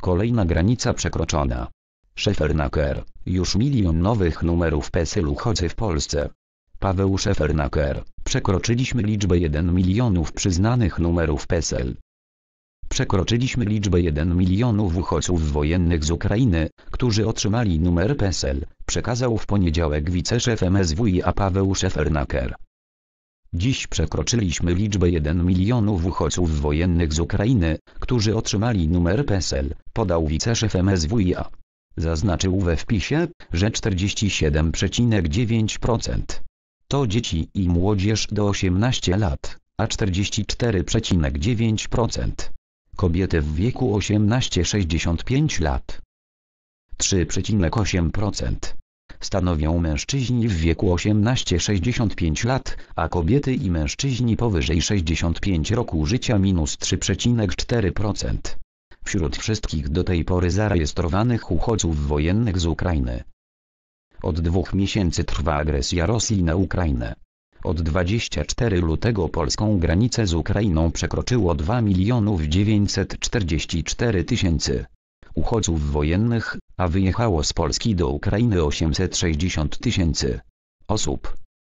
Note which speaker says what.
Speaker 1: Kolejna granica przekroczona. Szefernaker, już milion nowych numerów pesel uchodzi w Polsce. Paweł Szefernaker, przekroczyliśmy liczbę 1 milionów przyznanych numerów PESEL. Przekroczyliśmy liczbę 1 milionów uchodźców wojennych z Ukrainy, którzy otrzymali numer PESEL, przekazał w poniedziałek wiceszef MSWiA Paweł Szefernaker. Dziś przekroczyliśmy liczbę 1 milionów uchodźców wojennych z Ukrainy, którzy otrzymali numer PESEL, podał wiceszef MSWiA. Zaznaczył we wpisie, że 47,9% to dzieci i młodzież do 18 lat, a 44,9% kobiety w wieku 18-65 lat. 3,8% stanowią mężczyźni w wieku 18-65 lat, a kobiety i mężczyźni powyżej 65 roku życia minus 3,4%. Wśród wszystkich do tej pory zarejestrowanych uchodźców wojennych z Ukrainy. Od dwóch miesięcy trwa agresja Rosji na Ukrainę. Od 24 lutego polską granicę z Ukrainą przekroczyło 2 milionów 944 tysięcy uchodźców wojennych, a wyjechało z Polski do Ukrainy 860 tysięcy osób.